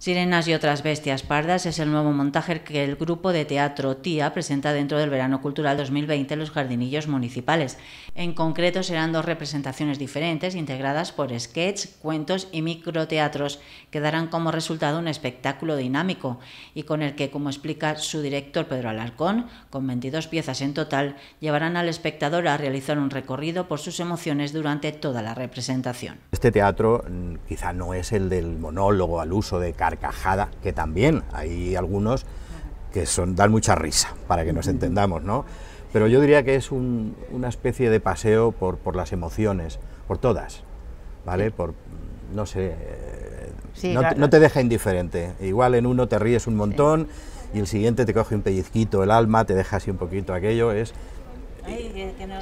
Sirenas y otras bestias pardas es el nuevo montaje que el grupo de teatro TIA presenta dentro del Verano Cultural 2020 en los jardinillos municipales. En concreto serán dos representaciones diferentes integradas por sketch, cuentos y microteatros que darán como resultado un espectáculo dinámico y con el que, como explica su director Pedro Alarcón, con 22 piezas en total, llevarán al espectador a realizar un recorrido por sus emociones durante toda la representación. Este teatro mm, quizá no es el del monólogo al uso de carcajada, que también hay algunos que son, dan mucha risa, para que nos entendamos, ¿no? Pero yo diría que es una especie de paseo por, por, las emociones, por todas, ¿vale? Por, no sé, no, te deja indiferente. Igual en uno te ríes un montón y el siguiente te coge un pellizquito el alma, te deja así un poquito aquello, es...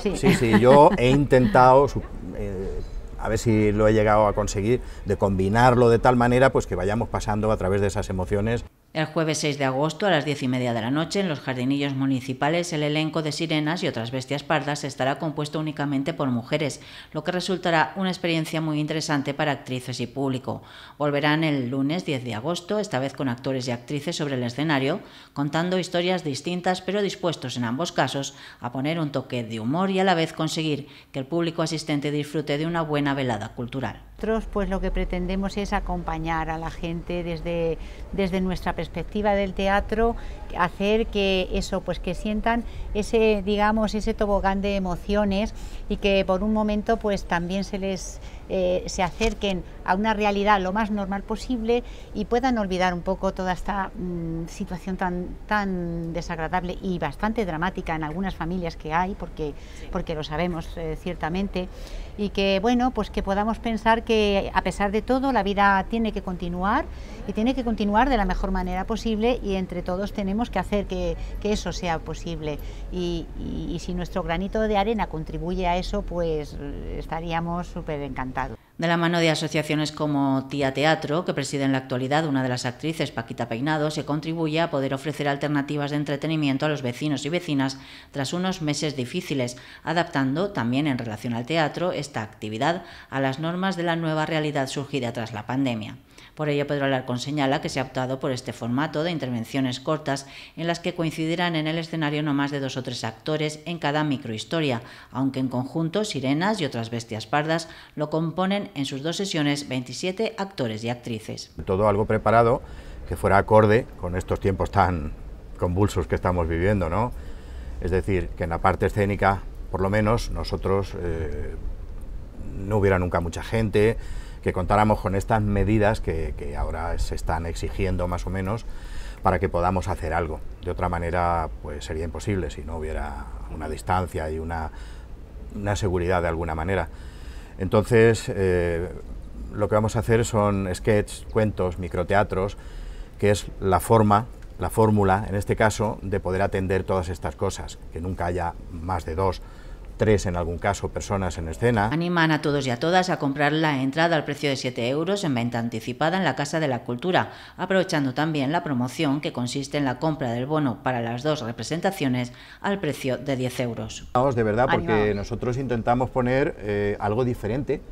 sí, sí, yo he intentado, a ver si lo he llegado a conseguir, de combinarlo de tal manera pues que vayamos pasando a través de esas emociones. El jueves 6 de agosto a las 10 y media de la noche en los jardinillos municipales el elenco de sirenas y otras bestias pardas estará compuesto únicamente por mujeres, lo que resultará una experiencia muy interesante para actrices y público. Volverán el lunes 10 de agosto, esta vez con actores y actrices sobre el escenario, contando historias distintas pero dispuestos en ambos casos a poner un toque de humor y a la vez conseguir que el público asistente disfrute de una buena velada cultural. Nosotros pues lo que pretendemos es acompañar a la gente desde, desde nuestra perspectiva del teatro, hacer que eso, pues que sientan ese, digamos, ese tobogán de emociones y que por un momento pues también se les eh, se acerquen a una realidad lo más normal posible y puedan olvidar un poco toda esta mm, situación tan, tan desagradable y bastante dramática en algunas familias que hay, porque, porque lo sabemos eh, ciertamente, y que bueno, pues que podamos pensar que a pesar de todo la vida tiene que continuar y tiene que continuar de la mejor manera posible y entre todos tenemos que hacer que, eso sea posible. Y, y si nuestro granito de arena contribuye a eso, pues eh, estaríamos súper encantados de la mano de asociaciones como Tía Teatro, que preside en la actualidad una de las actrices, Paquita Peinado, se contribuye a poder ofrecer alternativas de entretenimiento a los vecinos y vecinas tras unos meses difíciles, adaptando también en relación al teatro esta actividad a las normas de la nueva realidad surgida tras la pandemia. Por ello, Pedro Alarcón señala que se ha optado por este formato de intervenciones cortas en las que coincidirán en el escenario no más de dos o tres actores en cada microhistoria, aunque en conjunto Sirenas y otras bestias pardas lo componen en sus dos sesiones 27 actores y actrices. Todo algo preparado que fuera acorde con estos tiempos tan convulsos que estamos viviendo, ¿no? Es decir, que en la parte escénica, por lo menos, nosotros eh, no hubiera nunca mucha gente, que contáramos con estas medidas que, ahora se están exigiendo más o menos para que podamos hacer algo. De otra manera, pues sería imposible si no hubiera una distancia y una, seguridad de alguna manera. Entonces, eh, lo que vamos a hacer son sketches, cuentos, microteatros, que es la forma, la fórmula, en este caso, de poder atender todas estas cosas, que nunca haya más de dos, tres en algún caso personas en escena. Animan a todos y a todas a comprar la entrada al precio de 7 euros en venta anticipada en la Casa de la Cultura, aprovechando también la promoción que consiste en la compra del bono para las dos representaciones al precio de 10 euros. Vamos, de verdad, porque nosotros intentamos poner eh, algo diferente.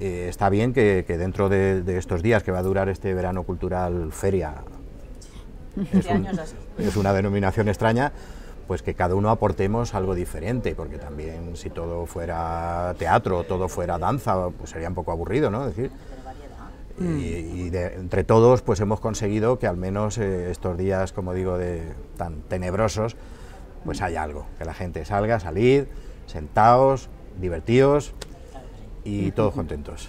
Eh, está bien que, dentro de, estos días que va a durar este verano cultural feria este es, una denominación extraña, pues que cada uno aportemos algo diferente, porque también si todo fuera teatro, todo fuera danza, pues sería un poco aburrido, ¿no? decir, mm. y, entre todos pues hemos conseguido que al menos eh, estos días, como digo, de, tan tenebrosos, pues haya algo, que la gente salga, salid, sentados, divertidos y todos contentos.